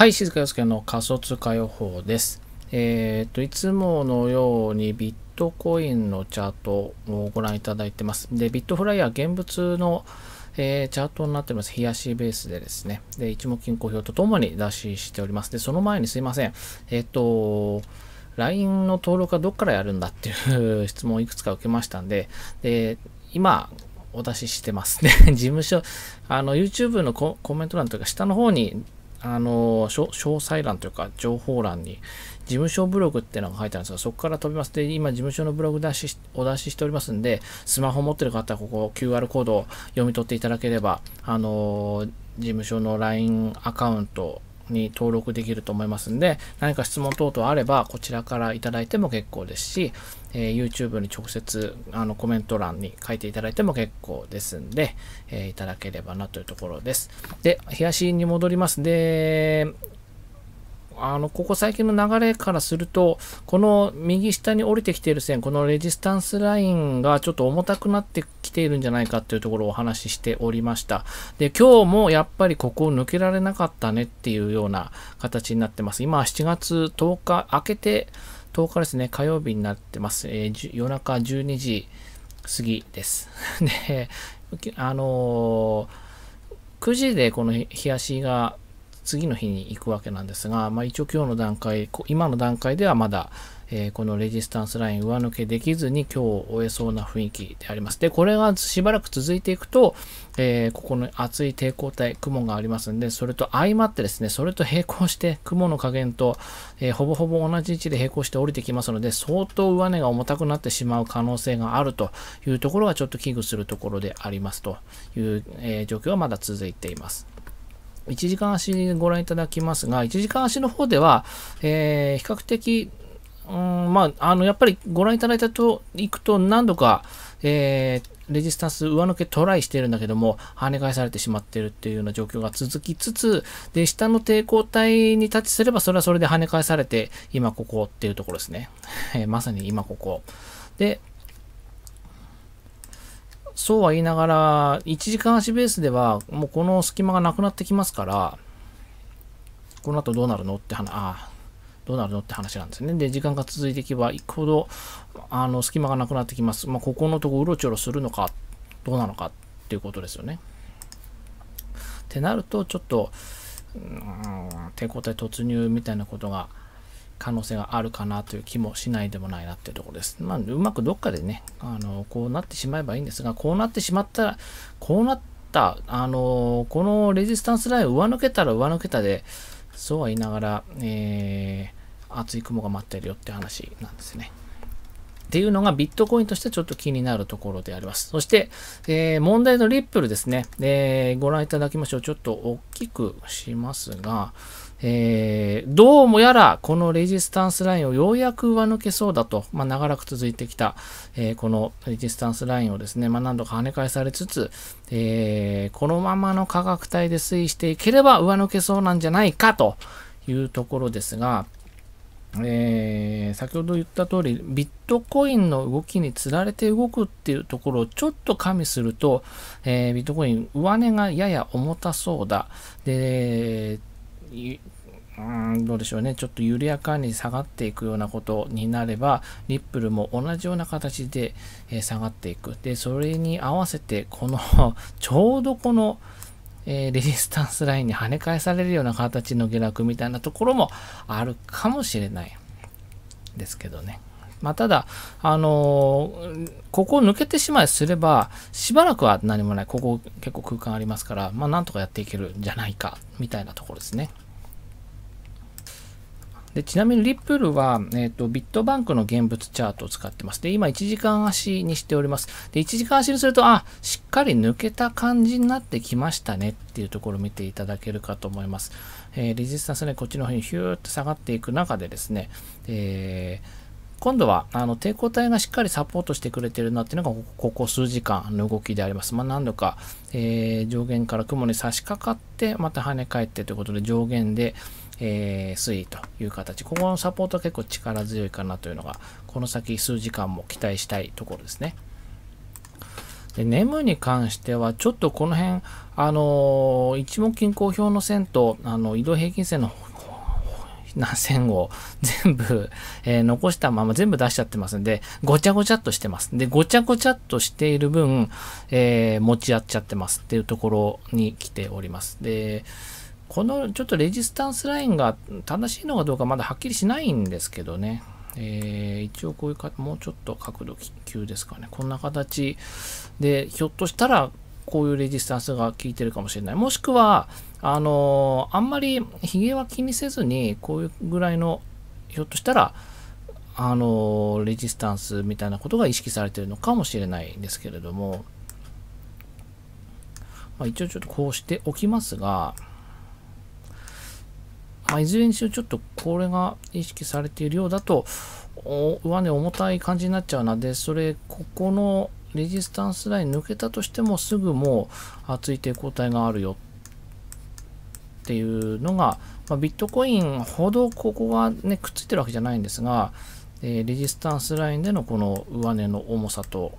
はい、静香洋介の仮想通貨予報です。えっ、ー、と、いつものようにビットコインのチャートをご覧いただいてます。で、ビットフライヤー現物の、えー、チャートになってます。冷やしベースでですね。で、一目金公表とともに出ししております。で、その前にすいません。えっ、ー、と、LINE の登録はどっからやるんだっていう 質問をいくつか受けましたんで、で、今、お出ししてますね。事務所、あの、YouTube のココメント欄というか、下の方にあの詳細欄というか情報欄に事務所ブログってのが書いてあるんですが、そこから飛びます。で、今事務所のブログ出しお出ししておりますんで、スマホ持ってる方はここ QR コードを読み取っていただければ、あの事務所の LINE アカウントに登録できると思いますんで、何か質問等々あれば、こちらからいただいても結構ですし、えー、YouTube に直接あのコメント欄に書いていただいても結構ですんで、えー、いただければなというところです。で、しに戻ります。で、あの、ここ最近の流れからすると、この右下に降りてきている線、このレジスタンスラインがちょっと重たくなってく来ているんじゃないかっていうところをお話ししておりました。で、今日もやっぱりここを抜けられなかったねっていうような形になってます。今7月10日明けて10日ですね、火曜日になってます。えー、夜中12時過ぎです。で、あのー、9時でこの日足が次の日に行くわけなんですが、まあ、一応今日の段階、今の段階ではまだ、えー、このレジスタンスライン上抜けできずに今日を終えそうな雰囲気であります。で、これがしばらく続いていくと、えー、ここの厚い抵抗体、雲がありますんで、それと相まってですね、それと並行して雲の加減と、えー、ほぼほぼ同じ位置で並行して降りてきますので、相当上値が重たくなってしまう可能性があるというところがちょっと危惧するところでありますという、え状況はまだ続いています。1時間足ご覧いただきますが、1時間足の方では、えー、比較的、うん、まあ、あの、やっぱりご覧いただいたと、いくと何度か、えー、レジスタンス上抜けトライしてるんだけども、跳ね返されてしまってるっていうような状況が続きつつ、で、下の抵抗体にタッチすれば、それはそれで跳ね返されて、今ここっていうところですね。えまさに今ここ。で、そうは言いながら、1時間足ベースでは、もうこの隙間がなくなってきますから、この後どうなるのって話、あどうなるのって話なんですね。で、時間が続いていけば、いくほど、あの、隙間がなくなってきます。まあ、ここのとこうろちょろするのか、どうなのかっていうことですよね。ってなると、ちょっと、うん、手応え突入みたいなことが可能性があるかなという気もしないでもないなっていうところです。まあ、うまくどっかでね、あの、こうなってしまえばいいんですが、こうなってしまったら、こうなった、あの、このレジスタンスラインを上抜けたら上抜けたで、そうは言いながら、えー、厚い雲が待ってるよって話なんですね。っていうのがビットコインとしてちょっと気になるところであります。そして、えー、問題のリップルですね、えー、ご覧いただきましょう。ちょっと大きくしますが、えー、どうもやらこのレジスタンスラインをようやく上抜けそうだと、まあ、長らく続いてきた、えー、このレジスタンスラインをですね、まあ、何度か跳ね返されつつ、えー、このままの価格帯で推移していければ上抜けそうなんじゃないかというところですが、えーー、先ほど言った通り、ビットコインの動きにつられて動くっていうところをちょっと加味すると、えー、ビットコイン、上値がやや重たそうだ。で、うんどうでしょうね、ちょっと緩やかに下がっていくようなことになれば、リップルも同じような形で、え下がっていく。で、それに合わせて、この ちょうどこの、えレジスタンスラインに跳ね返されるような形の下落みたいなところもあるかもしれない。ですけどね。まあ、ただ、あのー、ここを抜けてしまいすれば、しばらくは何もない。ここ結構空間ありますから、まあ、なんとかやっていけるんじゃないか、みたいなところですね。でちなみにリップルは、えーと、ビットバンクの現物チャートを使ってます。で、今1時間足にしております。で、1時間足にすると、あ、しっかり抜けた感じになってきましたねっていうところを見ていただけるかと思います。えー、レジスタンスね、こっちの方にヒューって下がっていく中でですね、えー今度はあの抵抗体がしっかりサポートしてくれてるなっていうのがここ数時間の動きであります。まあ、何度か、えー、上限から雲に差し掛かってまた跳ね返ってということで上限で、えー、推移という形。ここのサポートは結構力強いかなというのが、この先数時間も期待したいところですね。で、ネムに関しては、ちょっとこの辺、あのー、一目均衡表の線と、あの、移動平均線の線を全部、えー、残したまま全部出しちゃってますんで、ごちゃごちゃっとしてます。で、ごちゃごちゃっとしている分、えー、持ち合っちゃってますっていうところに来ております。で、このちょっとレジスタンスラインが正しいのかどうかまだはっきりしないんですけどね。えー、一応こういうか、もうちょっと角度急ですかね。こんな形で、ひょっとしたらこういうレジスタンスが効いてるかもしれない。もしくは、あのー、あんまりヒゲは気にせずに、こういうぐらいの、ひょっとしたら、あのー、レジスタンスみたいなことが意識されてるのかもしれないんですけれども、まあ、一応ちょっとこうしておきますが、まあ、いずれにしろちょっとこれが意識されているようだと、上値重たい感じになっちゃうので、それ、ここのレジスタンスライン抜けたとしても、すぐもう厚い抵抗体があるよっていうのが、まあ、ビットコインほどここがね、くっついてるわけじゃないんですが、えー、レジスタンスラインでのこの上値の重さと、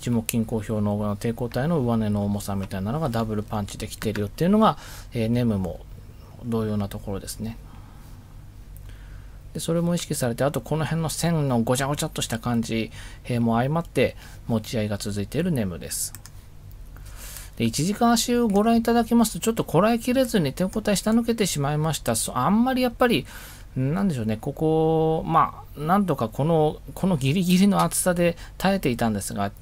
樹目均衡表の抵抗体の上値の重さみたいなのがダブルパンチできてるよっていうのが、えー、ネムも同様なところですね。でそれも意識されてあとこの辺の線のごちゃごちゃっとした感じ、えー、も相まって持ち合いが続いているネムです。で1時間足をご覧いただきますとちょっとこらえきれずに手応え下抜けてしまいました。あんまりやっぱりなんでしょうね、ここ、まあ、なんとかこの、このギリギリの厚さで耐えていたんですが、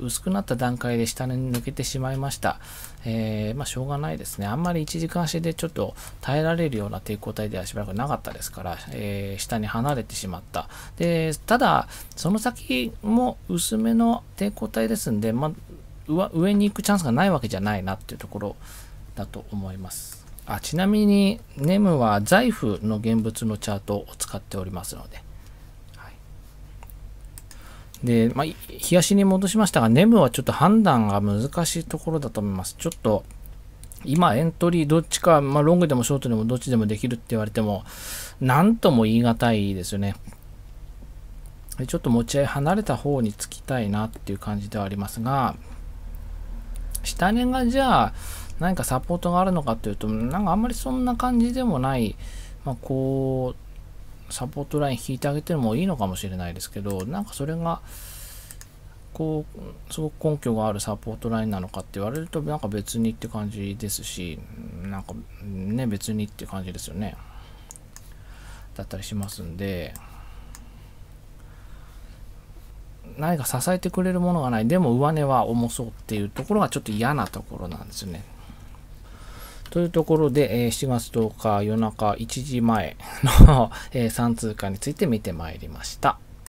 薄くなった段階で下に抜けてしまいました。えー、まあ、しょうがないですね。あんまり1時間足でちょっと耐えられるような抵抗体ではしばらくなかったですから、えー、下に離れてしまった。で、ただ、その先も薄めの抵抗体ですんで、まあ、上に行くチャンスがないわけじゃないなっていうところだと思います。あちなみにネムは財布の現物のチャートを使っておりますので。はい、で、まあ、冷やしに戻しましたが、ネムはちょっと判断が難しいところだと思います。ちょっと、今エントリーどっちか、まあ、ロングでもショートでもどっちでもできるって言われても、何とも言い難いですよね。ちょっと持ち合い離れた方につきたいなっていう感じではありますが、下値がじゃあ何かサポートがあるのかっていうと、なんかあんまりそんな感じでもない、まあ、こう、サポートライン引いてあげてもいいのかもしれないですけど、なんかそれが、こう、すごく根拠があるサポートラインなのかって言われると、なんか別にって感じですし、なんかね、別にって感じですよね。だったりしますんで、何か支えてくれるものがないでも上値は重そうっていうところがちょっと嫌なところなんですよねというところで、えー、7月10日夜中1時前のえー、3通貨について見てまいりました。